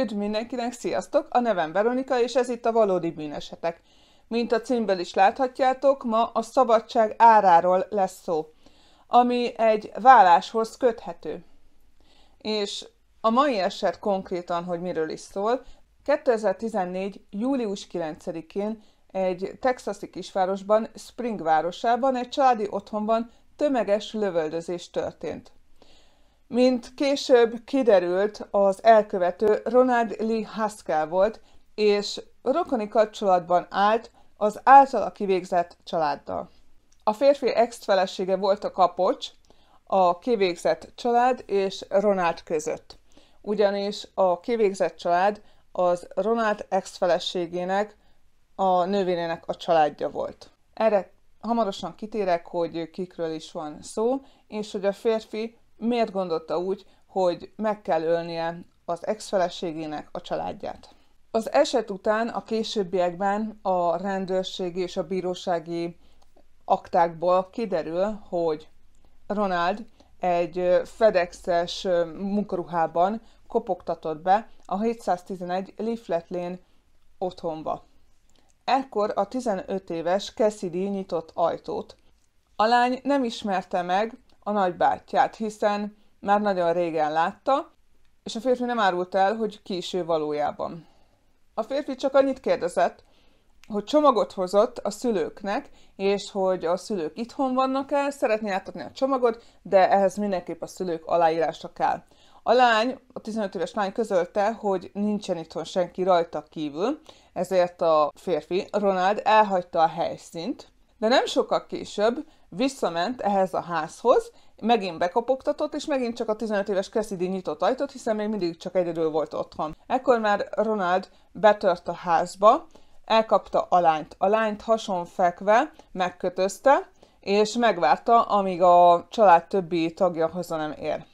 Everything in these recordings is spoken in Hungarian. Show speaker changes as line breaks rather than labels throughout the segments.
Üdv mindenkinek, sziasztok! A nevem Veronika, és ez itt a Valódi Bűnesetek. Mint a címből is láthatjátok, ma a szabadság áráról lesz szó, ami egy válláshoz köthető. És a mai eset konkrétan, hogy miről is szól, 2014. július 9-én egy texasi kisvárosban, Spring városában, egy családi otthonban tömeges lövöldözés történt. Mint később kiderült, az elkövető Ronald Lee Haskell volt, és rokoni kapcsolatban állt az általa kivégzett családdal. A férfi ex-felesége volt a kapocs a kivégzett család és Ronald között. Ugyanis a kivégzett család az Ronald ex-feleségének, a nővérének a családja volt. Erre hamarosan kitérek, hogy kikről is van szó, és hogy a férfi miért gondolta úgy, hogy meg kell ölnie az ex-feleségének a családját. Az eset után a későbbiekben a rendőrségi és a bírósági aktákból kiderül, hogy Ronald egy fedexes munkaruhában kopogtatott be a 711 Leaflet otthonba. Ekkor a 15 éves Cassidy nyitott ajtót. A lány nem ismerte meg a nagybátyját, hiszen már nagyon régen látta, és a férfi nem árult el, hogy ki is ő valójában. A férfi csak annyit kérdezett, hogy csomagot hozott a szülőknek, és hogy a szülők itthon vannak-e, szeretné átadni a csomagot, de ehhez mindenképp a szülők aláírása kell. A lány, a 15 éves lány közölte, hogy nincsen itthon senki rajta kívül, ezért a férfi, Ronald elhagyta a helyszínt, de nem sokkal később Visszament ehhez a házhoz, megint bekopogtatott, és megint csak a 15 éves Cassidy nyitott ajtót, hiszen még mindig csak egyedül volt otthon. Ekkor már Ronald betört a házba, elkapta a lányt. A lányt hasonfekve megkötözte, és megvárta, amíg a család többi tagja haza nem ér.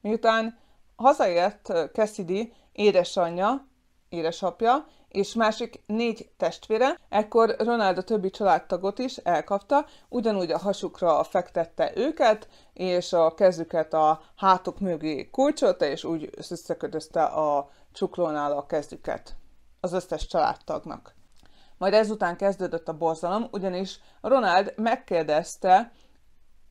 Miután hazaért Cassidy édesanyja, édesapja, és másik négy testvére, ekkor a többi családtagot is elkapta, ugyanúgy a hasukra fektette őket, és a kezüket a hátuk mögé kulcsolta, és úgy összeködözte a csuklónál a kezüket az összes családtagnak. Majd ezután kezdődött a borzalom, ugyanis Ronald megkérdezte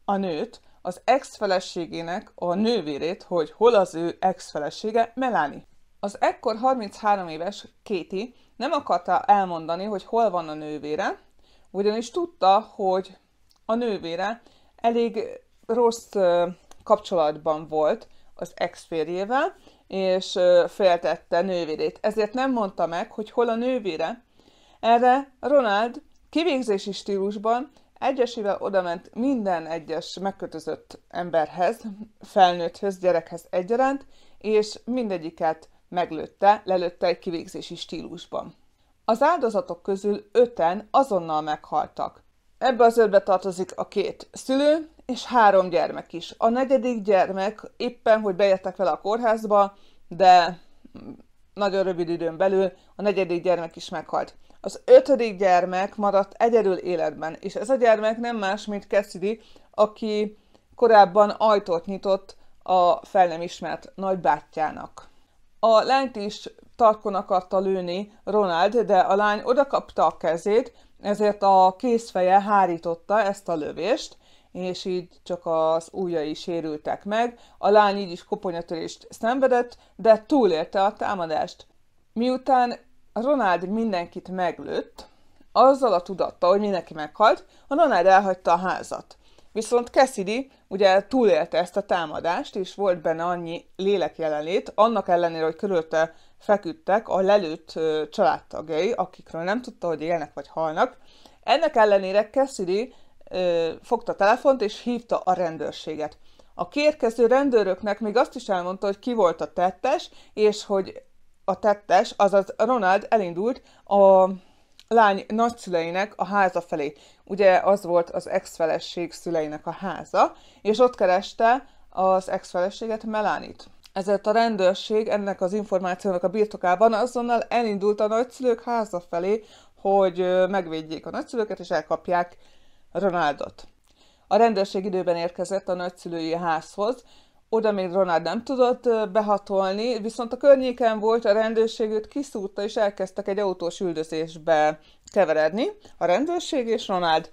a nőt, az ex-feleségének a nővérét, hogy hol az ő ex-felesége, Melanie. Az ekkor 33 éves Kéti nem akarta elmondani, hogy hol van a nővére, ugyanis tudta, hogy a nővére elég rossz kapcsolatban volt az ex és féltette nővérét. Ezért nem mondta meg, hogy hol a nővére. Erre Ronald kivégzési stílusban egyesével odament minden egyes megkötözött emberhez, felnőtthöz, gyerekhez egyaránt, és mindegyiket meglőtte, lelőtte egy kivégzési stílusban. Az áldozatok közül öten azonnal meghaltak. Ebbe az ötbe tartozik a két szülő és három gyermek is. A negyedik gyermek éppen, hogy bejöttek vele a kórházba, de nagyon rövid időn belül a negyedik gyermek is meghalt. Az ötödik gyermek maradt egyedül életben, és ez a gyermek nem más, mint Cassidy, aki korábban ajtót nyitott a fel nem ismert nagybátyjának. A lányt is tarkon akarta lőni Ronald, de a lány odakapta a kezét, ezért a kézfeje hárította ezt a lövést, és így csak az ujjai sérültek meg. A lány így is koponyatörést szenvedett, de túlélte a támadást. Miután Ronald mindenkit meglőtt, azzal a tudatta, hogy mindenki meghalt, a Ronald elhagyta a házat. Viszont Cassidy ugye túlélte ezt a támadást, és volt benne annyi lélek jelenlét, annak ellenére, hogy körülte feküdtek a lelőtt családtagjai, akikről nem tudta, hogy élnek vagy halnak. Ennek ellenére Cassidy ö, fogta a telefont és hívta a rendőrséget. A kérkező rendőröknek még azt is elmondta, hogy ki volt a tettes, és hogy a tettes, azaz Ronald elindult a lány nagyszüleinek a háza felé. Ugye az volt az ex-feleség szüleinek a háza, és ott kereste az ex-feleséget Melánit. Ezért a rendőrség ennek az információnak a birtokában azonnal elindult a nagyszülők háza felé, hogy megvédjék a nagyszülőket és elkapják Ronaldot. A rendőrség időben érkezett a nagyszülői házhoz, oda még Ronald nem tudott behatolni, viszont a környéken volt, a rendőrség őt kiszúrta, és elkezdtek egy autós üldözésbe keveredni. A rendőrség és Ronald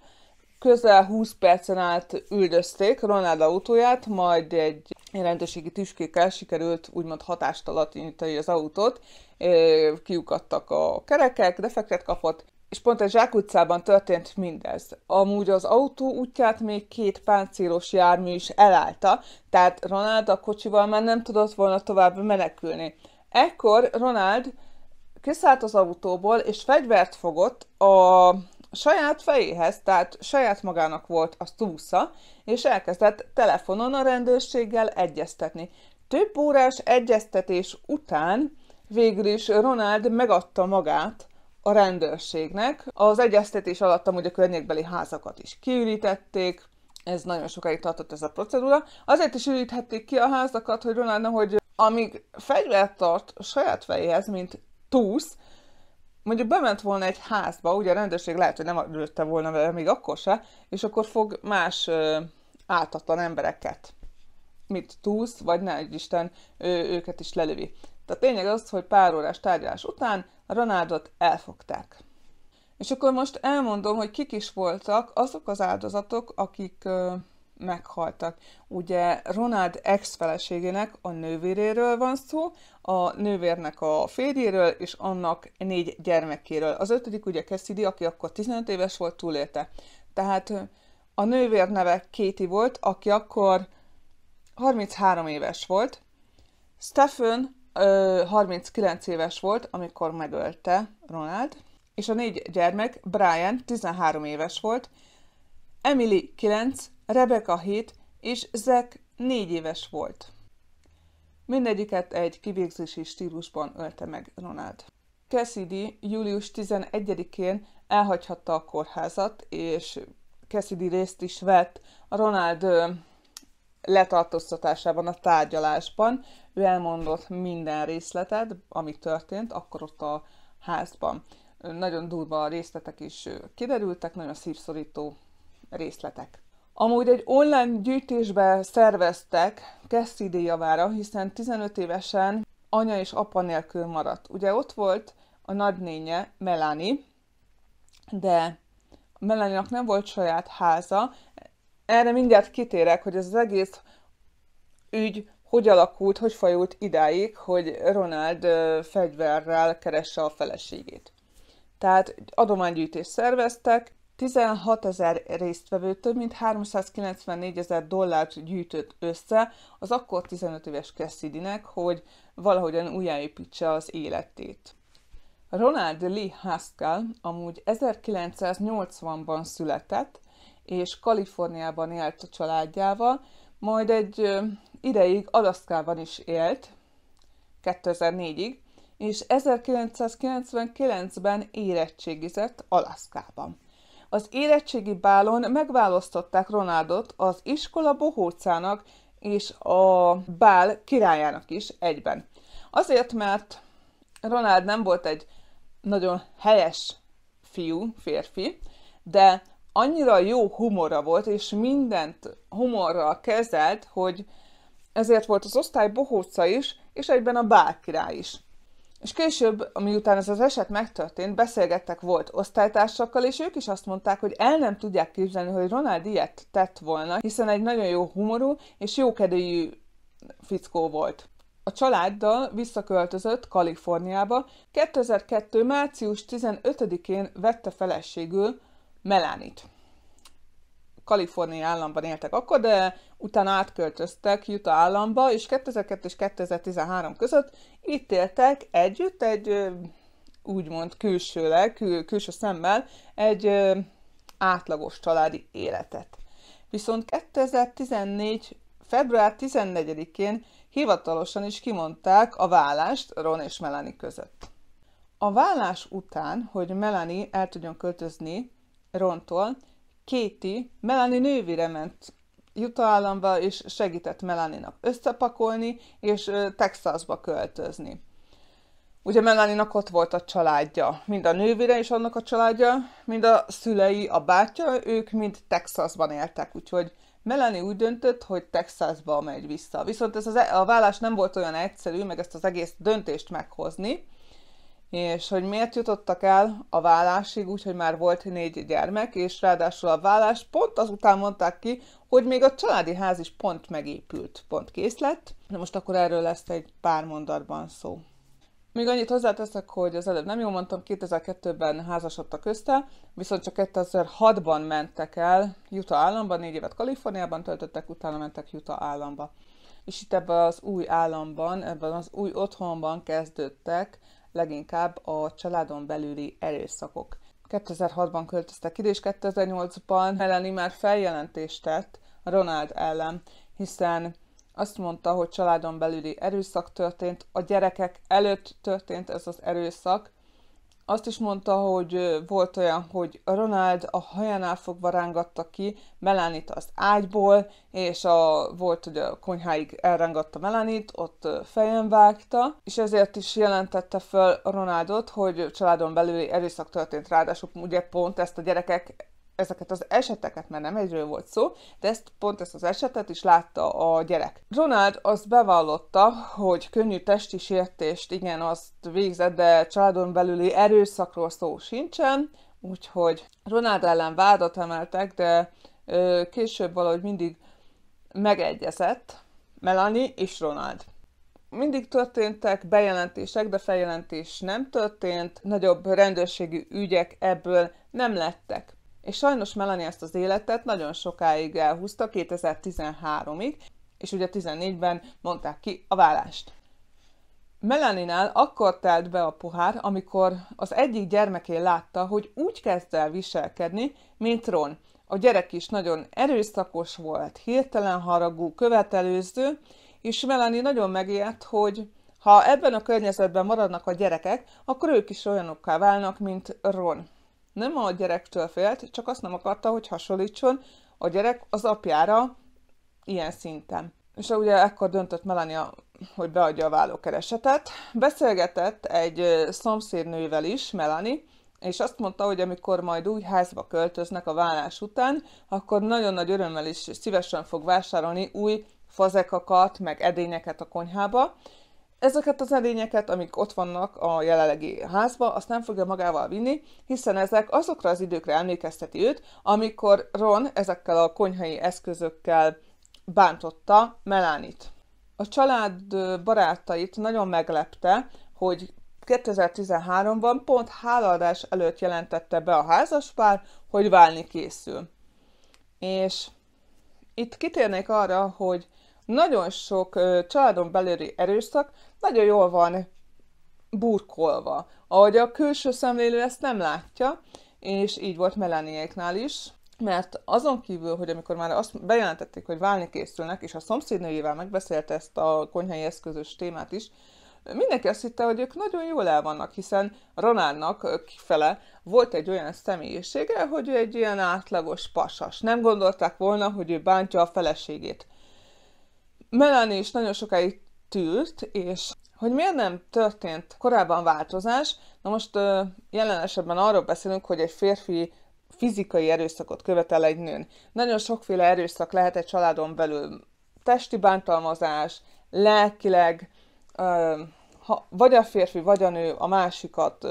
közel 20 percen át üldözték Ronald autóját, majd egy rendőrségi tüskékkel sikerült úgymond alatt az autót, kiukadtak a kerekek, defektet kapott, és pont a zsákutcában történt mindez. Amúgy az autó útját még két páncélos jármű is elállta, tehát Ronald a kocsival már nem tudott volna tovább menekülni. Ekkor Ronald kiszállt az autóból, és fegyvert fogott a saját fejéhez, tehát saját magának volt a túsza, és elkezdett telefonon a rendőrséggel egyeztetni. Több órás egyeztetés után végül is Ronald megadta magát a rendőrségnek. Az egyeztetés alatt amúgy a környékbeli házakat is kiürítették, ez nagyon sokáig tartott ez a procedúra. Azért is üríthették ki a házakat, hogy Ronald, hogy amíg fegyvert tart saját fejéhez, mint túsz, mondjuk bement volna egy házba, ugye a rendőrség lehet, hogy nem lőtte volna vele még akkor se, és akkor fog más ö, embereket, mint túsz, vagy ne, Isten, ő, őket is lelövi. Tehát lényeg az, hogy pár órás tárgyalás után a elfogták. És akkor most elmondom, hogy kik is voltak azok az áldozatok, akik ö, meghaltak. Ugye Ronald ex-feleségének a nővéréről van szó, a nővérnek a férjéről és annak négy gyermekéről. Az ötödik ugye Cassidy, aki akkor 15 éves volt, túlélte. Tehát a nővér neve Kéti volt, aki akkor 33 éves volt. Stephen ö, 39 éves volt, amikor megölte Ronald, és a négy gyermek, Brian 13 éves volt, Emily 9, Rebecca 7 és Zack 4 éves volt. Mindegyiket egy kivégzési stílusban ölte meg Ronald. Cassidy július 11-én elhagyhatta a kórházat, és Cassidy részt is vett a Ronald letartóztatásában, a tárgyalásban. Ő elmondott minden részletet, ami történt, akkor ott a házban. Nagyon durva a részletek is kiderültek, nagyon szívszorító részletek. Amúgy egy online gyűjtésbe szerveztek Cassidy javára, hiszen 15 évesen anya és apa nélkül maradt. Ugye ott volt a nagynénye, Melanie, de Melanie-nak nem volt saját háza, erre mindjárt kitérek, hogy ez az egész ügy hogy alakult, hogy fajult idáig, hogy Ronald fegyverrel keresse a feleségét. Tehát adománygyűjtést szerveztek, 16 ezer résztvevő több mint 394 ezer dollárt gyűjtött össze az akkor 15 éves cassidy hogy valahogyan újjáépítse az életét. Ronald Lee Haskell amúgy 1980-ban született, és Kaliforniában élt a családjával, majd egy ideig Alaszkában is élt, 2004-ig, és 1999-ben érettségizett Alaszkában. Az érettségi bálon megválasztották Ronaldot az iskola bohócának és a bál királyának is egyben. Azért, mert Ronald nem volt egy nagyon helyes fiú, férfi, de annyira jó humora volt, és mindent humorral kezelt, hogy ezért volt az osztály bohóca is, és egyben a bárkirály is. És később, miután ez az eset megtörtént, beszélgettek volt osztálytársakkal, és ők is azt mondták, hogy el nem tudják képzelni, hogy Ronald ilyet tett volna, hiszen egy nagyon jó humorú és jókedélyű fickó volt. A családdal visszaköltözött Kaliforniába, 2002. március 15-én vette feleségül Melánit. Kalifornia államban éltek akkor, de utána átköltöztek Utah államba, és 2002 és 2013 között itt éltek együtt egy úgymond külsőleg, kül, külső szemmel egy átlagos családi életet. Viszont 2014. február 14-én hivatalosan is kimondták a vállást Ron és Melanie között. A vállás után, hogy Melanie el tudjon költözni Rontól, Katie Melanie nővére ment Utah és segített melanie összepakolni, és Texasba költözni. Ugye melanie ott volt a családja, mind a nővére is annak a családja, mind a szülei, a bátya, ők mind Texasban éltek, úgyhogy Melanie úgy döntött, hogy Texasba megy vissza. Viszont ez az, e, a vállás nem volt olyan egyszerű, meg ezt az egész döntést meghozni, és hogy miért jutottak el a vállásig, úgyhogy már volt négy gyermek, és ráadásul a vállás pont azután mondták ki, hogy még a családi ház is pont megépült, pont kész lett. De most akkor erről lesz egy pár mondatban szó. Még annyit hozzáteszek, hogy az előbb nem jól mondtam, 2002-ben házasodtak össze, viszont csak 2006-ban mentek el Utah államba, négy évet Kaliforniában töltöttek, utána mentek Utah államba. És itt ebben az új államban, ebben az új otthonban kezdődtek leginkább a családon belüli erőszakok. 2006-ban költöztek ide, és 2008-ban Melanie már feljelentést tett Ronald ellen, hiszen azt mondta, hogy családon belüli erőszak történt, a gyerekek előtt történt ez az erőszak, azt is mondta, hogy volt olyan, hogy Ronald a hajánál fogva rángatta ki Melanit az ágyból, és a, volt, hogy a konyháig elrángatta Melanit, ott fejen vágta, és ezért is jelentette fel Ronaldot, hogy családon belüli erőszak történt, ráadásul ugye pont ezt a gyerekek ezeket az eseteket, mert nem egyről volt szó, de ezt, pont ezt az esetet is látta a gyerek. Ronald azt bevallotta, hogy könnyű testi sértést, igen, azt végzett, de családon belüli erőszakról szó sincsen, úgyhogy Ronald ellen vádat emeltek, de ö, később valahogy mindig megegyezett Melanie és Ronald. Mindig történtek bejelentések, de feljelentés nem történt, nagyobb rendőrségi ügyek ebből nem lettek. És sajnos Melanie ezt az életet nagyon sokáig elhúzta, 2013-ig, és ugye 14-ben mondták ki a vállást. Melaninál akkor telt be a pohár, amikor az egyik gyermekén látta, hogy úgy kezd el viselkedni, mint Ron. A gyerek is nagyon erőszakos volt, hirtelen haragú, követelőző, és Melanie nagyon megijedt, hogy ha ebben a környezetben maradnak a gyerekek, akkor ők is olyanokká válnak, mint Ron nem a gyerektől félt, csak azt nem akarta, hogy hasonlítson a gyerek az apjára ilyen szinten. És ugye ekkor döntött Melania, hogy beadja a vállókeresetet. Beszélgetett egy szomszédnővel is, Melani, és azt mondta, hogy amikor majd új házba költöznek a vállás után, akkor nagyon nagy örömmel is szívesen fog vásárolni új fazekakat, meg edényeket a konyhába, Ezeket az edényeket, amik ott vannak a jelenlegi házba, azt nem fogja magával vinni, hiszen ezek azokra az időkre emlékezteti őt, amikor Ron ezekkel a konyhai eszközökkel bántotta Melánit. A család barátait nagyon meglepte, hogy 2013-ban pont háladás előtt jelentette be a házaspár, hogy válni készül. És itt kitérnék arra, hogy nagyon sok családon belüli erőszak nagyon jól van burkolva. Ahogy a külső szemlélő ezt nem látja, és így volt Melanieknál is, mert azon kívül, hogy amikor már azt bejelentették, hogy válni készülnek, és a szomszédnőjével megbeszélte ezt a konyhai eszközös témát is, mindenki azt hitte, hogy ők nagyon jól el vannak, hiszen Ronaldnak kifele volt egy olyan személyisége, hogy ő egy ilyen átlagos pasas. Nem gondolták volna, hogy ő bántja a feleségét. Melanie is nagyon sokáig tűrt, és hogy miért nem történt korábban változás, na most jelen esetben arról beszélünk, hogy egy férfi fizikai erőszakot követel egy nőn. Nagyon sokféle erőszak lehet egy családon belül. Testi bántalmazás, lelkileg, ha vagy a férfi, vagy a nő a másikat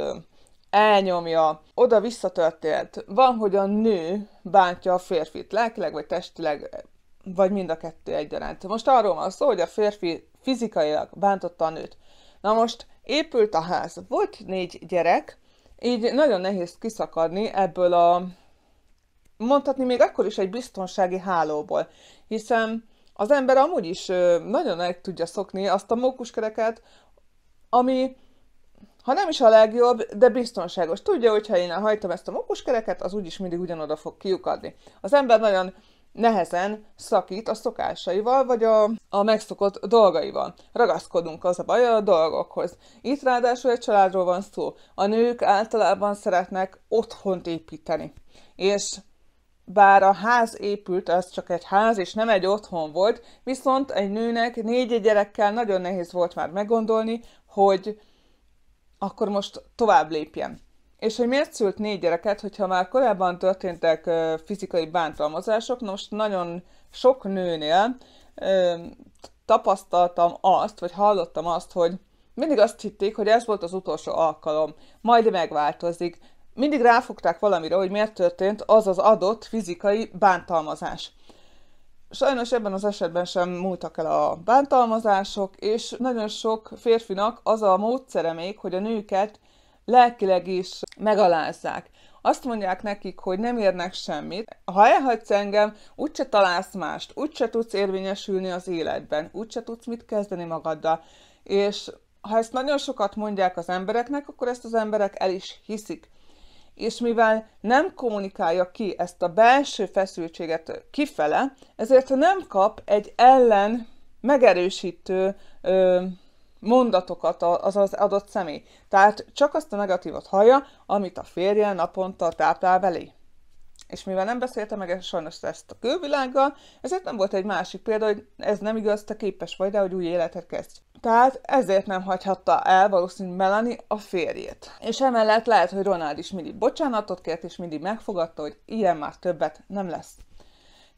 elnyomja, oda visszatörtélt. Van, hogy a nő bántja a férfit lelkileg, vagy testileg, vagy mind a kettő egyaránt. Most arról van szó, hogy a férfi fizikailag bántotta a nőt. Na most épült a ház, volt négy gyerek, így nagyon nehéz kiszakadni ebből a, mondhatni még akkor is egy biztonsági hálóból, hiszen az ember amúgy is nagyon meg tudja szokni azt a mókuskereket, ami ha nem is a legjobb, de biztonságos. Tudja, hogy ha én hajtom ezt a mókuskereket, az úgyis mindig ugyanoda fog kiukadni. Az ember nagyon nehezen szakít a szokásaival, vagy a, a megszokott dolgaival. Ragaszkodunk az a baj a dolgokhoz. Itt ráadásul egy családról van szó. A nők általában szeretnek otthont építeni. És bár a ház épült, az csak egy ház, és nem egy otthon volt, viszont egy nőnek négy gyerekkel nagyon nehéz volt már meggondolni, hogy akkor most tovább lépjen. És hogy miért szült négy gyereket, hogyha már korábban történtek fizikai bántalmazások, most nagyon sok nőnél tapasztaltam azt, vagy hallottam azt, hogy mindig azt hitték, hogy ez volt az utolsó alkalom, majd megváltozik. Mindig ráfogták valamire, hogy miért történt az az adott fizikai bántalmazás. Sajnos ebben az esetben sem múltak el a bántalmazások, és nagyon sok férfinak az a módszere még, hogy a nőket lelkileg is megalázzák. Azt mondják nekik, hogy nem érnek semmit. Ha elhagysz engem, úgyse találsz mást, úgyse tudsz érvényesülni az életben, úgyse tudsz mit kezdeni magaddal. És ha ezt nagyon sokat mondják az embereknek, akkor ezt az emberek el is hiszik. És mivel nem kommunikálja ki ezt a belső feszültséget kifele, ezért nem kap egy ellen megerősítő ö, mondatokat az az adott személy. Tehát csak azt a negatívot hallja, amit a férje naponta táplál belé. És mivel nem beszélte meg e- sajnos ezt a külvilággal, ezért nem volt egy másik példa, hogy ez nem igaz, te képes vagy de hogy új életet kezdj. Tehát ezért nem hagyhatta el valószínűleg Melani a férjét. És emellett lehet, hogy Ronald is mindig bocsánatot kért, és mindig megfogadta, hogy ilyen már többet nem lesz.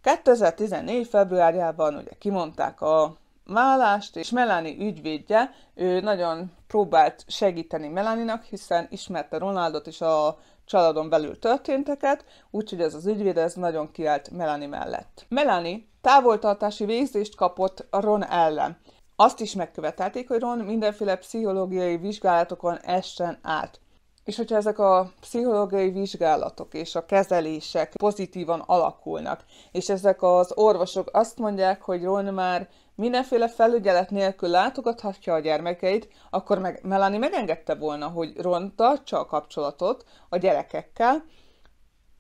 2014. februárjában ugye kimondták a vállást, és Melani ügyvédje, ő nagyon próbált segíteni Melaninak, hiszen ismerte Ronaldot és a családon belül történteket, úgyhogy ez az ügyvéd ez nagyon kiállt Melani mellett. Melani távoltartási végzést kapott Ron ellen. Azt is megkövetelték, hogy Ron mindenféle pszichológiai vizsgálatokon essen át. És hogyha ezek a pszichológiai vizsgálatok és a kezelések pozitívan alakulnak, és ezek az orvosok azt mondják, hogy Ron már mindenféle felügyelet nélkül látogathatja a gyermekeit, akkor meg Melanie megengedte volna, hogy Ron tartsa a kapcsolatot a gyerekekkel,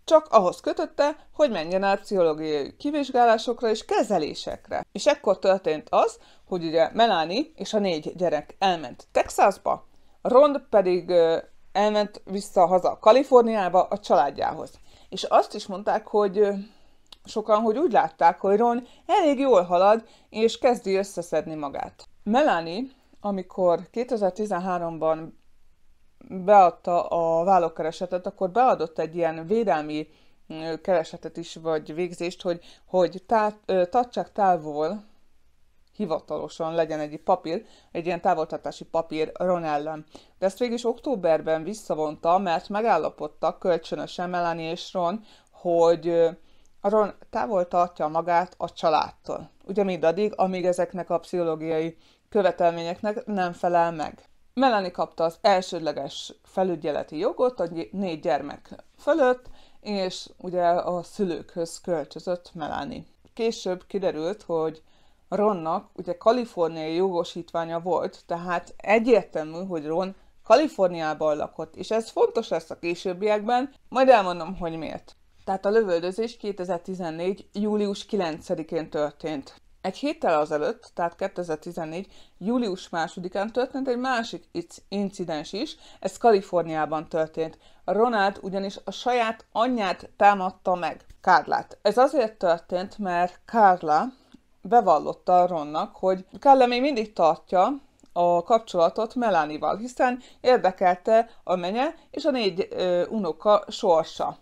csak ahhoz kötötte, hogy menjen el pszichológiai kivizsgálásokra és kezelésekre. És ekkor történt az, hogy ugye Melanie és a négy gyerek elment Texasba, Ron pedig elment vissza haza Kaliforniába a családjához. És azt is mondták, hogy sokan, hogy úgy látták, hogy Ron elég jól halad, és kezdi összeszedni magát. Melanie, amikor 2013-ban beadta a vállókeresetet, akkor beadott egy ilyen védelmi mm, keresetet is, vagy végzést, hogy, hogy tartsák távol hivatalosan legyen egy papír, egy ilyen távoltatási papír Ron ellen. De ezt végig is októberben visszavonta, mert megállapodtak kölcsönösen Melanie és Ron, hogy Aron távol tartja magát a családtól, ugye mindaddig, amíg ezeknek a pszichológiai követelményeknek nem felel meg. Melanie kapta az elsődleges felügyeleti jogot a négy gyermek fölött, és ugye a szülőkhöz költözött Melanie. Később kiderült, hogy Ronnak ugye kaliforniai jogosítványa volt, tehát egyértelmű, hogy Ron Kaliforniában lakott, és ez fontos lesz a későbbiekben, majd elmondom, hogy miért. Tehát a lövöldözés 2014. július 9-én történt. Egy héttel azelőtt, tehát 2014. július 2-án történt egy másik incidens is, ez Kaliforniában történt. Ronald ugyanis a saját anyját támadta meg, Kárlát. Ez azért történt, mert Kárla bevallotta Ronnak, hogy Kárla még mindig tartja a kapcsolatot Melanival, hiszen érdekelte a menye és a négy ö, unoka sorsa.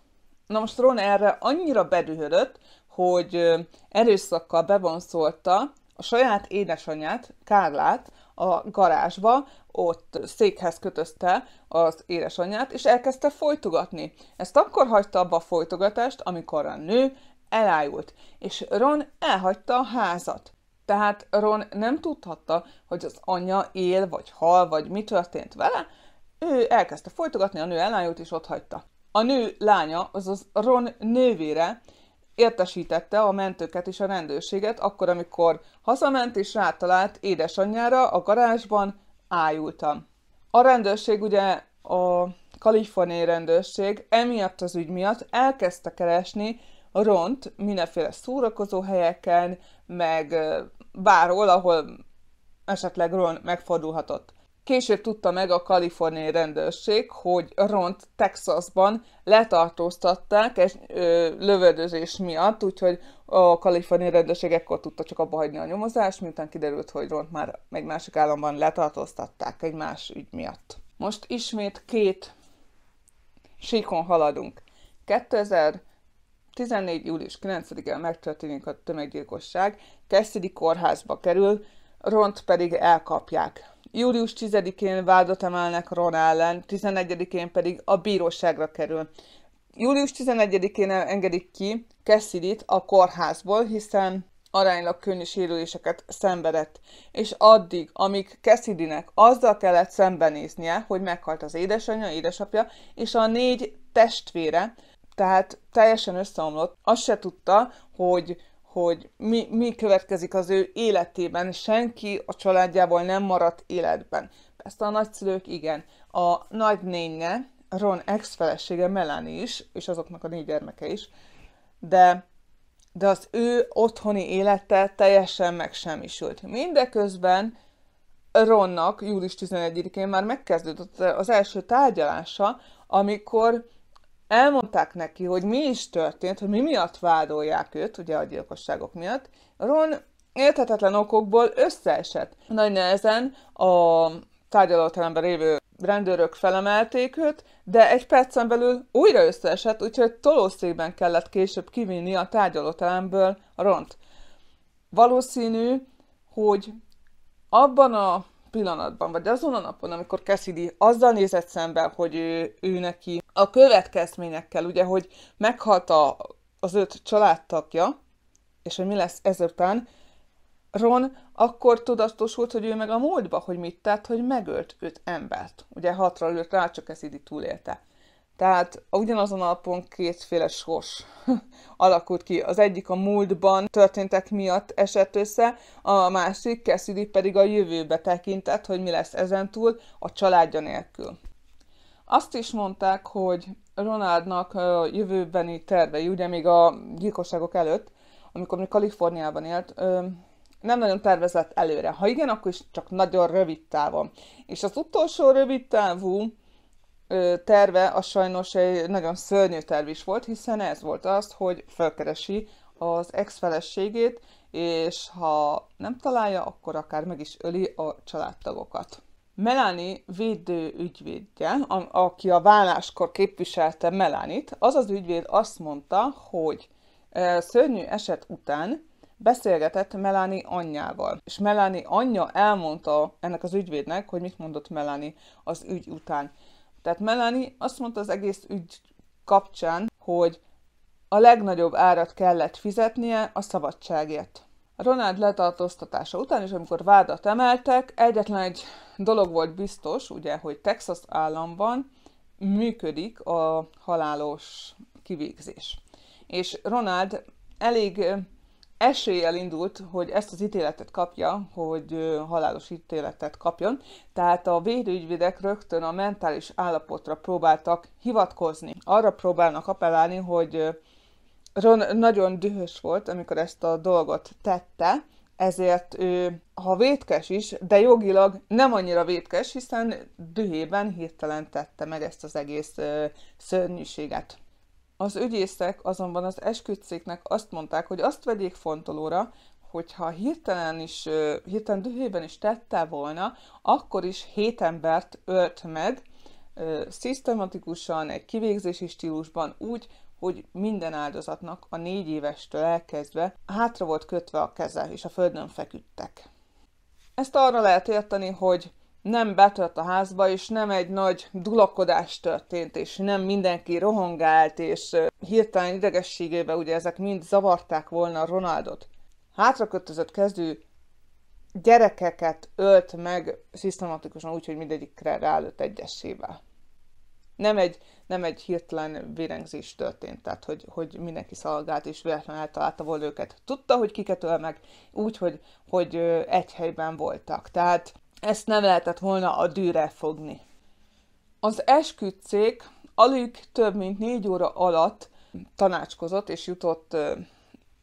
Na most Ron erre annyira bedühödött, hogy erőszakkal bevonszolta a saját édesanyját, Kárlát, a garázsba, ott székhez kötözte az édesanyját, és elkezdte folytogatni. Ezt akkor hagyta abba a folytogatást, amikor a nő elájult, és Ron elhagyta a házat. Tehát Ron nem tudhatta, hogy az anyja él, vagy hal, vagy mi történt vele. Ő elkezdte folytogatni, a nő elájult, és ott hagyta. A nő lánya, azaz Ron nővére, értesítette a mentőket és a rendőrséget, akkor, amikor hazament és rátalált édesanyjára a garázsban ájultam. A rendőrség ugye a kaliforniai rendőrség emiatt az ügy miatt elkezdte keresni Ront mindenféle szórakozó helyeken, meg bárhol, ahol esetleg Ron megfordulhatott. Később tudta meg a kaliforniai rendőrség, hogy Ront Texasban letartóztatták egy ö, lövöldözés miatt, úgyhogy a kaliforniai rendőrség ekkor tudta csak abba hagyni a nyomozást, miután kiderült, hogy Ront már egy másik államban letartóztatták egy más ügy miatt. Most ismét két síkon haladunk. 2014. július 9-en megtörténik a tömeggyilkosság, Cassidy kórházba kerül, Ront pedig elkapják. Július 10-én vádat emelnek Ron ellen, 11-én pedig a bíróságra kerül. Július 11-én engedik ki Cassidy-t a kórházból, hiszen aránylag könnyű sérüléseket szenvedett. És addig, amíg cassidy azzal kellett szembenéznie, hogy meghalt az édesanyja, édesapja, és a négy testvére, tehát teljesen összeomlott, azt se tudta, hogy hogy mi, mi következik az ő életében. Senki a családjából nem maradt életben. Ezt a nagyszülők igen. A nagynénye, Ron ex-felesége Melanie is, és azoknak a négy gyermeke is, de, de az ő otthoni élete teljesen megsemmisült. Mindeközben Ronnak július 11-én már megkezdődött az első tárgyalása, amikor elmondták neki, hogy mi is történt, hogy mi miatt vádolják őt, ugye a gyilkosságok miatt, Ron érthetetlen okokból összeesett. Nagy nehezen a tárgyalóteremben lévő rendőrök felemelték őt, de egy percen belül újra összeesett, úgyhogy tolószékben kellett később kivinni a tárgyalóteremből ront. Valószínű, hogy abban a pillanatban, vagy azon a napon, amikor Cassidy azzal nézett szembe, hogy ő, ő neki a következményekkel, ugye, hogy meghalt a, az öt családtagja, és hogy mi lesz ezután, Ron akkor tudatosult, hogy ő meg a múltba, hogy mit tett, hogy megölt öt embert. Ugye hatra lőtt rá, csak Cassidy túlélte. Tehát ugyanazon alapon kétféle sors alakult ki. Az egyik a múltban történtek miatt esett össze, a másik Cassidy pedig a jövőbe tekintett, hogy mi lesz ezentúl a családja nélkül. Azt is mondták, hogy Ronaldnak jövőbeni tervei, ugye még a gyilkosságok előtt, amikor még Kaliforniában élt, nem nagyon tervezett előre. Ha igen, akkor is csak nagyon rövid távon. És az utolsó rövid távú terve az sajnos egy nagyon szörnyű terv is volt, hiszen ez volt az, hogy felkeresi az ex-feleségét, és ha nem találja, akkor akár meg is öli a családtagokat. Melani védőügyvédje, a- aki a válláskor képviselte Melanit, az az ügyvéd azt mondta, hogy e, szörnyű eset után beszélgetett Melani anyjával. És Melani anyja elmondta ennek az ügyvédnek, hogy mit mondott Melani az ügy után. Tehát Melanie azt mondta az egész ügy kapcsán, hogy a legnagyobb árat kellett fizetnie a szabadságért. Ronald letartóztatása után és amikor vádat emeltek, egyetlen egy dolog volt biztos, ugye, hogy Texas államban működik a halálos kivégzés. És Ronald elég eséllyel indult, hogy ezt az ítéletet kapja, hogy halálos ítéletet kapjon, tehát a védőügyvédek rögtön a mentális állapotra próbáltak hivatkozni. Arra próbálnak apelálni, hogy Ron nagyon dühös volt, amikor ezt a dolgot tette, ezért ő, ha vétkes is, de jogilag nem annyira vétkes, hiszen dühében hirtelen tette meg ezt az egész szörnyűséget. Az ügyészek azonban az esküdtszéknek azt mondták, hogy azt vegyék fontolóra, hogyha hirtelen is, hirtelen dühében is tette volna, akkor is hét embert ölt meg, szisztematikusan, egy kivégzési stílusban úgy, hogy minden áldozatnak a négy évestől elkezdve hátra volt kötve a keze, és a földön feküdtek. Ezt arra lehet érteni, hogy nem betört a házba, és nem egy nagy dulakodás történt, és nem mindenki rohangált, és hirtelen idegességébe ugye ezek mind zavarták volna Ronaldot. Hátrakötözött kezdő gyerekeket ölt meg szisztematikusan úgy, hogy mindegyikre rálőtt egyesével. Nem egy, nem egy hirtelen vérengzés történt, tehát hogy, hogy mindenki szalgált és véletlenül eltalálta volna őket. Tudta, hogy kiket öl meg, úgy, hogy, hogy egy helyben voltak. Tehát ezt nem lehetett volna a dűre fogni. Az esküdcék alig több mint négy óra alatt tanácskozott és jutott ö,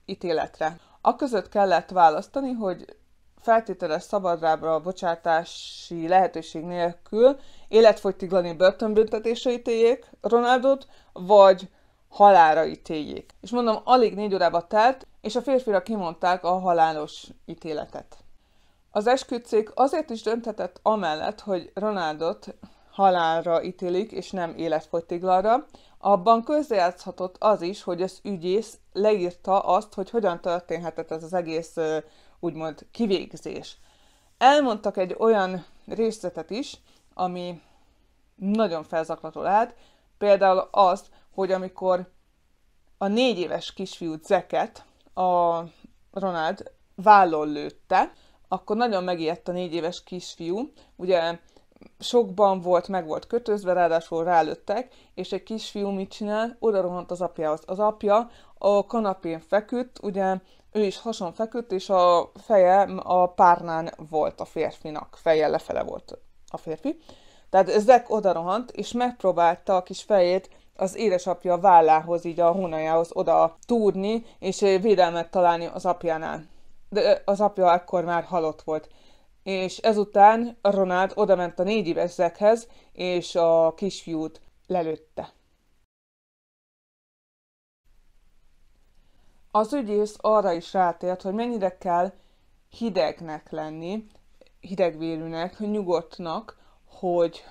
ítéletre. A között kellett választani, hogy feltételes szabadrábra bocsátási lehetőség nélkül életfogytiglani börtönbüntetésre ítéljék Ronaldot, vagy halára ítéljék. És mondom, alig négy órába telt, és a férfira kimondták a halálos ítéletet. Az esküdcék azért is dönthetett amellett, hogy Ronaldot halálra ítélik, és nem életfogytiglanra. Abban közrejátszhatott az is, hogy az ügyész leírta azt, hogy hogyan történhetett ez az egész úgymond kivégzés. Elmondtak egy olyan részletet is, ami nagyon felzaklató lehet, például azt, hogy amikor a négy éves kisfiú Zeket a Ronald vállon lőtte, akkor nagyon megijedt a négy éves kisfiú, ugye sokban volt, meg volt kötözve, ráadásul rálőttek, és egy kisfiú mit csinál? Oda rohant az apjához. Az apja a kanapén feküdt, ugye ő is hason feküdt, és a feje a párnán volt a férfinak, feje lefele volt a férfi. Tehát Zek rohant, és megpróbálta a kis fejét az édesapja vállához, így a hónajához oda túrni, és védelmet találni az apjánál de az apja akkor már halott volt. És ezután Ronald odament a négy éves Zekhez, és a kisfiút lelőtte. Az ügyész arra is rátért, hogy mennyire kell hidegnek lenni, hidegvérűnek, nyugodtnak, hogy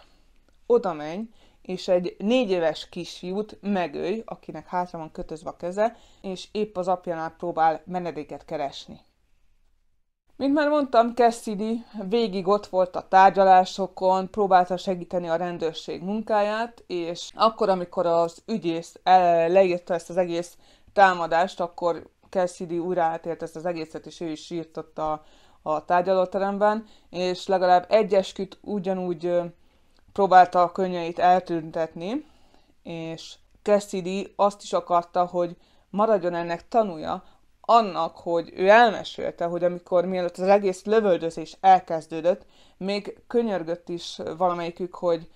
oda menj, és egy négy éves kisfiút megölj, akinek hátra van kötözve a keze, és épp az apjánál próbál menedéket keresni. Mint már mondtam, Cassidy végig ott volt a tárgyalásokon, próbálta segíteni a rendőrség munkáját, és akkor, amikor az ügyész eh, leírta ezt az egész támadást, akkor Cassidy újra átélt ezt az egészet, és ő is írtotta a, a tárgyalóteremben, és legalább egy esküt ugyanúgy próbálta a könnyeit eltüntetni, és Cassidy azt is akarta, hogy maradjon ennek tanúja, annak, hogy ő elmesélte, hogy amikor mielőtt az egész lövöldözés elkezdődött, még könyörgött is valamelyikük, hogy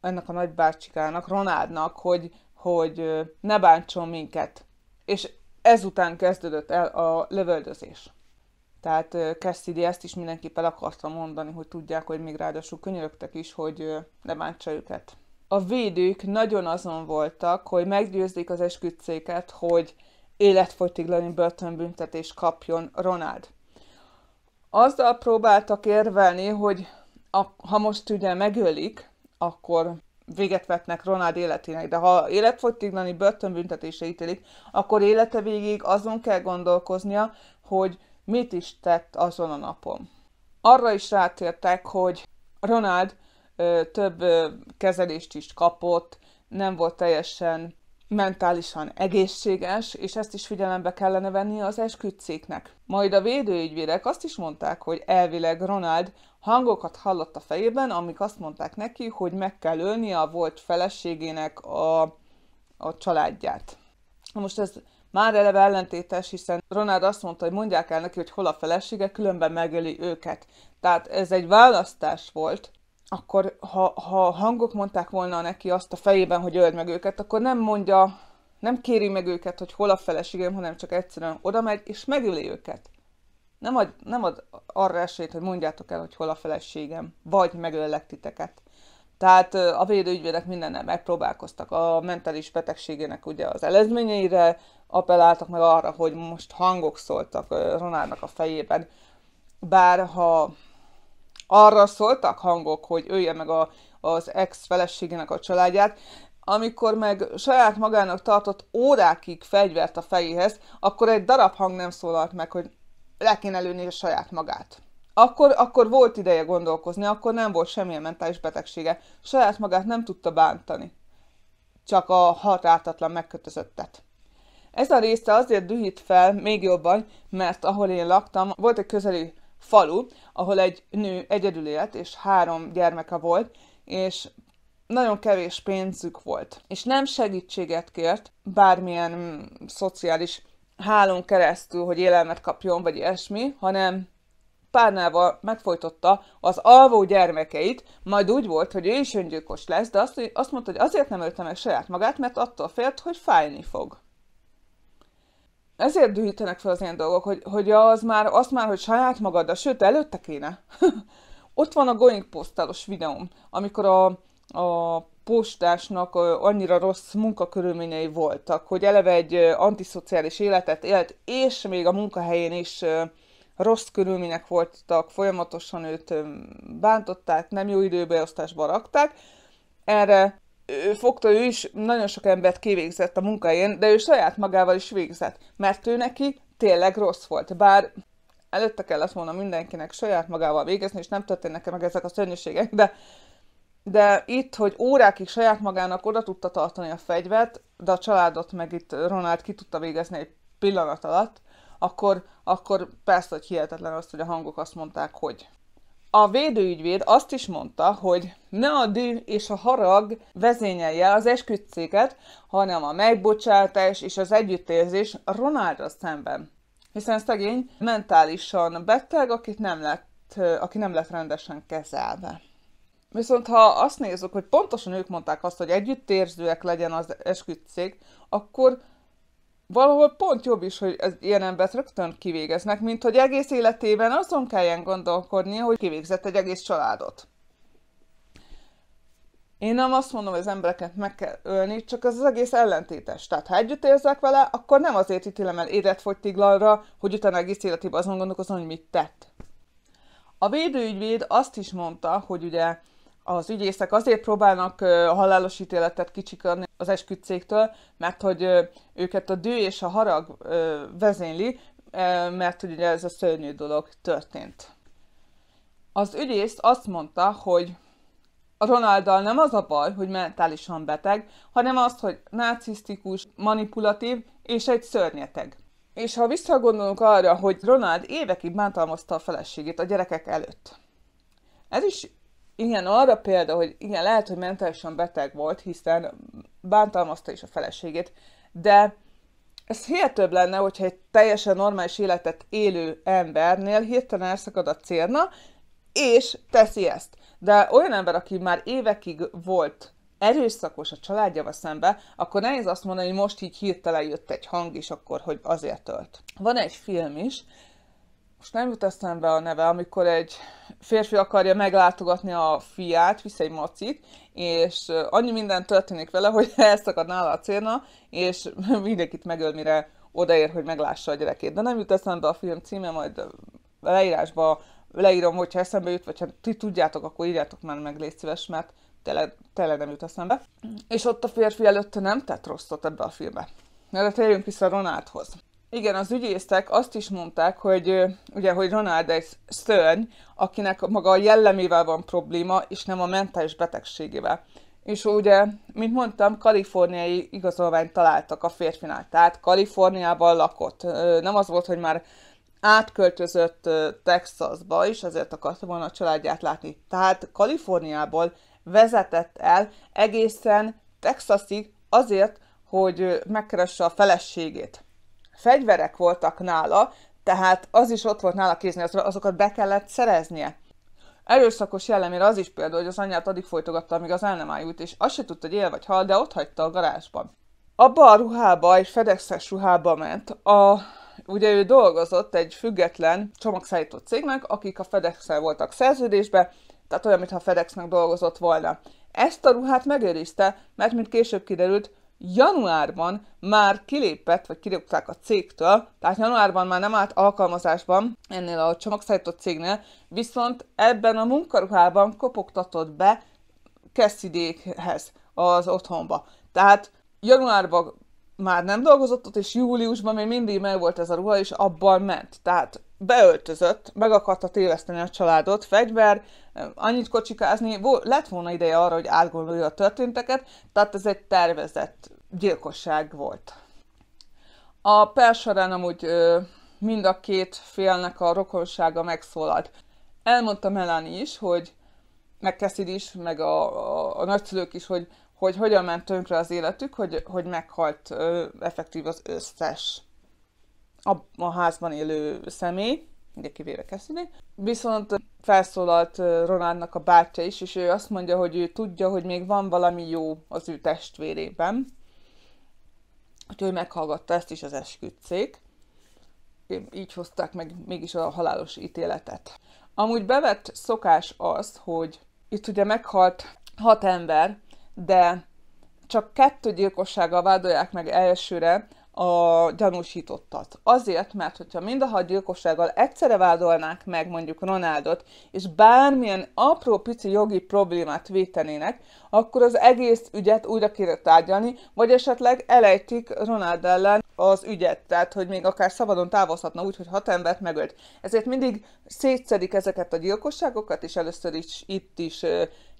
ennek a nagybácsikának, Ronádnak, hogy, hogy ne bántson minket. És ezután kezdődött el a lövöldözés. Tehát Cassidy ezt is mindenképp el akarta mondani, hogy tudják, hogy még ráadásul könyörögtek is, hogy ne bántsa őket. A védők nagyon azon voltak, hogy meggyőzzék az esküdcéket, hogy életfogytiglani börtönbüntetést kapjon Ronald. Azzal próbáltak érvelni, hogy a, ha most ugye megölik, akkor véget vetnek Ronald életének, de ha életfogytiglani börtönbüntetése ítélik, akkor élete végig azon kell gondolkoznia, hogy mit is tett azon a napon. Arra is rátértek, hogy Ronald ö, több ö, kezelést is kapott, nem volt teljesen mentálisan egészséges, és ezt is figyelembe kellene venni az esküdcéknek. Majd a védőügyvédek azt is mondták, hogy elvileg Ronald hangokat hallott a fejében, amik azt mondták neki, hogy meg kell ölnie a volt feleségének a, a családját. Most ez már eleve ellentétes, hiszen Ronald azt mondta, hogy mondják el neki, hogy hol a felesége, különben megöli őket. Tehát ez egy választás volt, akkor ha, ha hangok mondták volna neki azt a fejében, hogy öld meg őket, akkor nem mondja, nem kéri meg őket, hogy hol a feleségem, hanem csak egyszerűen oda megy, és megüli őket. Nem ad, nem ad arra esélyt, hogy mondjátok el, hogy hol a feleségem, vagy megöllek titeket. Tehát a védőügyvédek mindennel megpróbálkoztak. A mentális betegségének ugye az elezményeire, appelláltak meg arra, hogy most hangok szóltak Ronárnak a fejében. Bár ha arra szóltak hangok, hogy ölje meg a, az ex-feleségének a családját, amikor meg saját magának tartott órákig fegyvert a fejéhez, akkor egy darab hang nem szólalt meg, hogy le kéne lőni a saját magát. Akkor, akkor volt ideje gondolkozni, akkor nem volt semmilyen mentális betegsége. Saját magát nem tudta bántani. Csak a határtatlan megkötözöttet. Ez a része azért dühít fel még jobban, mert ahol én laktam, volt egy közeli falu, ahol egy nő egyedül élt, és három gyermeke volt, és nagyon kevés pénzük volt. És nem segítséget kért bármilyen szociális hálón keresztül, hogy élelmet kapjon, vagy ilyesmi, hanem párnával megfojtotta az alvó gyermekeit, majd úgy volt, hogy ő is öngyilkos lesz, de azt, azt mondta, hogy azért nem ölte meg saját magát, mert attól félt, hogy fájni fog ezért dühítenek fel az ilyen dolgok, hogy, hogy az már, azt már, hogy saját magad, de sőt, előtte kéne. Ott van a Going Postalos videóm, amikor a, a postásnak annyira rossz munkakörülményei voltak, hogy eleve egy antiszociális életet élt, és még a munkahelyén is rossz körülmények voltak, folyamatosan őt bántották, nem jó időbeosztásba rakták. Erre ő fogta, ő is nagyon sok embert kivégzett a munkahelyén, de ő saját magával is végzett, mert ő neki tényleg rossz volt. Bár előtte kell azt mondanom mindenkinek saját magával végezni, és nem történnek meg ezek a szörnyűségek, de, de itt, hogy órákig saját magának oda tudta tartani a fegyvert, de a családot meg itt Ronald ki tudta végezni egy pillanat alatt, akkor, akkor persze, hogy hihetetlen azt, hogy a hangok azt mondták, hogy. A védőügyvéd azt is mondta, hogy ne a dű és a harag vezényelje az esküdtséget, hanem a megbocsátás és az együttérzés Ronaldra szemben. Hiszen szegény mentálisan beteg, akit nem lett, aki nem lett rendesen kezelve. Viszont ha azt nézzük, hogy pontosan ők mondták azt, hogy együttérzőek legyen az esküdtség, akkor valahol pont jobb is, hogy ez ilyen embert rögtön kivégeznek, mint hogy egész életében azon kelljen gondolkodni, hogy kivégzett egy egész családot. Én nem azt mondom, hogy az embereket meg kell ölni, csak az az egész ellentétes. Tehát ha együtt érzek vele, akkor nem azért ítélem el életfogytiglalra, hogy utána egész életében azon gondolkozom, hogy mit tett. A védőügyvéd azt is mondta, hogy ugye az ügyészek azért próbálnak halálos ítéletet kicsikarni, az esküdtségtől, mert hogy őket a dű és a harag vezényli, mert hogy ugye ez a szörnyű dolog történt. Az ügyész azt mondta, hogy a Ronaldal nem az a baj, hogy mentálisan beteg, hanem az, hogy narcisztikus, manipulatív és egy szörnyeteg. És ha visszagondolunk arra, hogy Ronald évekig bántalmazta a feleségét a gyerekek előtt. Ez is igen, arra példa, hogy igen, lehet, hogy mentálisan beteg volt, hiszen bántalmazta is a feleségét, de ez hihetőbb lenne, hogyha egy teljesen normális életet élő embernél hirtelen elszakad a célna, és teszi ezt. De olyan ember, aki már évekig volt erőszakos a családjával szembe, akkor nehéz azt mondani, hogy most így hirtelen jött egy hang, is akkor, hogy azért tölt. Van egy film is, most nem jut eszembe a neve, amikor egy férfi akarja meglátogatni a fiát, visz egy macit, és annyi minden történik vele, hogy elszakad nála a célna, és mindenkit megöl, mire odaér, hogy meglássa a gyerekét. De nem jut eszembe a film címe, majd a leírásba leírom, hogyha eszembe jut, vagy ha ti tudjátok, akkor írjátok már meg, légy szíves, mert tele, tele nem jut eszembe. És ott a férfi előtte nem tett rosszot ebbe a filmbe. De térjünk vissza Ronaldhoz. Igen, az ügyészek azt is mondták, hogy ugye, hogy Ronald egy szörny, akinek maga a jellemével van probléma, és nem a mentális betegségével. És ugye, mint mondtam, kaliforniai igazolványt találtak a férfinál, tehát Kaliforniában lakott. Nem az volt, hogy már átköltözött Texasba is, ezért akarta volna a családját látni. Tehát Kaliforniából vezetett el egészen Texasig azért, hogy megkeresse a feleségét fegyverek voltak nála, tehát az is ott volt nála kézni, azokat be kellett szereznie. Erőszakos jellemére az is például, hogy az anyját addig folytogatta, amíg az el nem ájult, és azt se tudta, hogy él vagy hal, de ott hagyta a garázsban. Abba a ruhába, egy fedexes ruhába ment. A, ugye ő dolgozott egy független csomagszállító cégnek, akik a fedex voltak szerződésbe, tehát olyan, mintha FedExnek dolgozott volna. Ezt a ruhát megőrizte, mert mint később kiderült, januárban már kilépett, vagy kirúgták a cégtől, tehát januárban már nem állt alkalmazásban ennél a csomagszállított cégnél, viszont ebben a munkaruhában kopogtatott be Kessidékhez az otthonba. Tehát januárban már nem dolgozott ott, és júliusban még mindig meg volt ez a ruha, és abban ment. Tehát beöltözött, meg akarta téveszteni a családot, fegyver, annyit kocsikázni, lett volna ideje arra, hogy átgondolja a történteket, tehát ez egy tervezett gyilkosság volt. A persorán amúgy ö, mind a két félnek a rokonsága megszólalt. Elmondta Melanie is, hogy meg Cassidy is, meg a, a, a nagyszülők is, hogy, hogy hogyan ment tönkre az életük, hogy, hogy meghalt ö, effektív az összes a, a házban élő személy, ugye kivéve Cassidy. Viszont felszólalt Rolandnak a bátyja is, és ő azt mondja, hogy ő tudja, hogy még van valami jó az ő testvérében. Úgyhogy ő meghallgatta ezt is az esküdcék. Így hozták meg mégis a halálos ítéletet. Amúgy bevett szokás az, hogy itt ugye meghalt hat ember, de csak kettő gyilkossággal vádolják meg elsőre, a gyanúsítottat. Azért, mert hogyha mind a hat gyilkossággal egyszerre vádolnák meg mondjuk Ronaldot, és bármilyen apró pici jogi problémát vétenének, akkor az egész ügyet újra kéne tárgyalni, vagy esetleg elejtik Ronald ellen az ügyet, tehát hogy még akár szabadon távozhatna úgy, hogy hat embert megölt. Ezért mindig szétszedik ezeket a gyilkosságokat, és először is itt is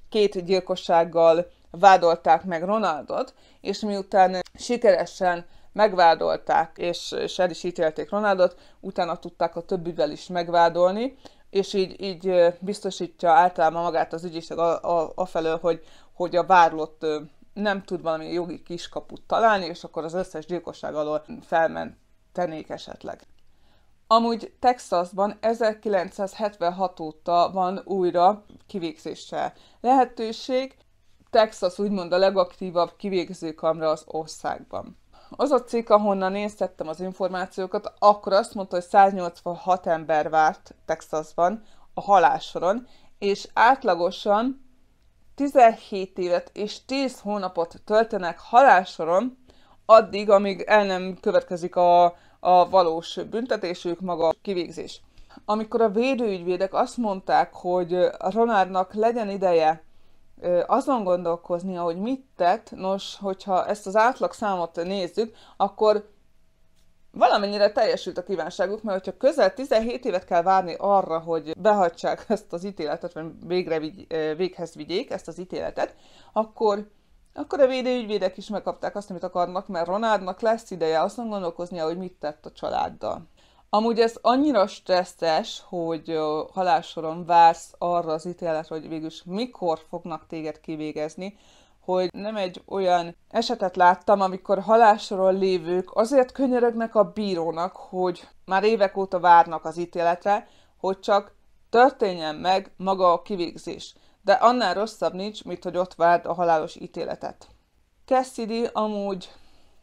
két gyilkossággal vádolták meg Ronaldot, és miután sikeresen megvádolták, és, és el is ítélték Ronaldot, utána tudták a többivel is megvádolni, és így, így biztosítja általában magát az ügyészség afelől, hogy, hogy a vádlott nem tud valami jogi kiskaput találni, és akkor az összes gyilkosság alól felmentenék esetleg. Amúgy Texasban 1976 óta van újra kivégzéssel lehetőség, Texas úgymond a legaktívabb kivégzőkamra az országban az a cikk, ahonnan én szedtem az információkat, akkor azt mondta, hogy 186 ember várt Texasban a halásoron, és átlagosan 17 évet és 10 hónapot töltenek halásoron, addig, amíg el nem következik a, a valós büntetésük, maga a kivégzés. Amikor a védőügyvédek azt mondták, hogy Ronárnak legyen ideje azon gondolkozni, hogy mit tett, nos, hogyha ezt az átlag számot nézzük, akkor valamennyire teljesült a kívánságuk, mert hogyha közel 17 évet kell várni arra, hogy behagysák ezt az ítéletet, vagy végre vigy, véghez vigyék ezt az ítéletet, akkor akkor a védőügyvédek is megkapták azt, amit akarnak, mert Ronádnak lesz ideje azon gondolkoznia, hogy mit tett a családdal. Amúgy ez annyira stresszes, hogy halásoron vársz arra az ítéletre, hogy végülis mikor fognak téged kivégezni, hogy nem egy olyan esetet láttam, amikor halásról lévők azért könyörögnek a bírónak, hogy már évek óta várnak az ítéletre, hogy csak történjen meg maga a kivégzés. De annál rosszabb nincs, mint hogy ott várd a halálos ítéletet. Cassidy amúgy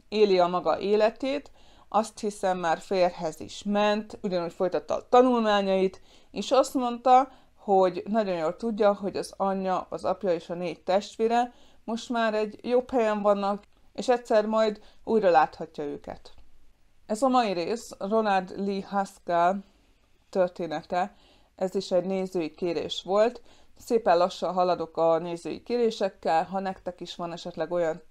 éli a maga életét, azt hiszem már férhez is ment, ugyanúgy folytatta a tanulmányait, és azt mondta, hogy nagyon jól tudja, hogy az anyja, az apja és a négy testvére most már egy jobb helyen vannak, és egyszer majd újra láthatja őket. Ez a mai rész Ronald Lee Haskell története, ez is egy nézői kérés volt. Szépen lassan haladok a nézői kérésekkel, ha nektek is van esetleg olyan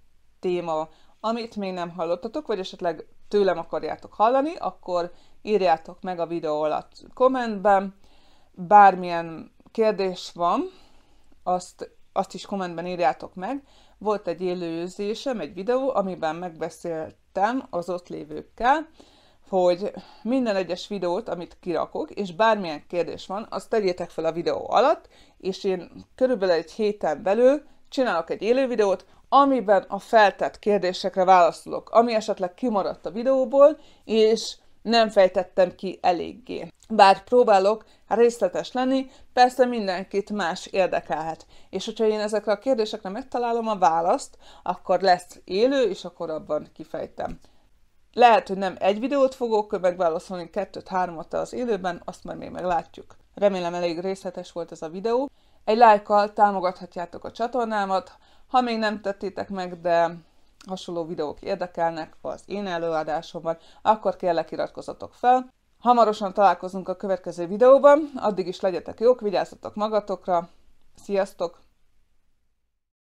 téma, amit még nem hallottatok, vagy esetleg tőlem akarjátok hallani, akkor írjátok meg a videó alatt kommentben. Bármilyen kérdés van, azt, azt is kommentben írjátok meg. Volt egy élőzésem, egy videó, amiben megbeszéltem az ott lévőkkel, hogy minden egyes videót, amit kirakok, és bármilyen kérdés van, azt tegyétek fel a videó alatt, és én körülbelül egy héten belül csinálok egy élő videót, amiben a feltett kérdésekre válaszolok, ami esetleg kimaradt a videóból, és nem fejtettem ki eléggé. Bár próbálok részletes lenni, persze mindenkit más érdekelhet. És hogyha én ezekre a kérdésekre megtalálom a választ, akkor lesz élő, és akkor abban kifejtem. Lehet, hogy nem egy videót fogok megválaszolni, kettőt, hármat az élőben, azt már még meglátjuk. Remélem elég részletes volt ez a videó. Egy lájkkal támogathatjátok a csatornámat, ha még nem tettétek meg, de hasonló videók érdekelnek az én előadásomban, akkor kérlek iratkozzatok fel. Hamarosan találkozunk a következő videóban, addig is legyetek jók, vigyázzatok magatokra, sziasztok!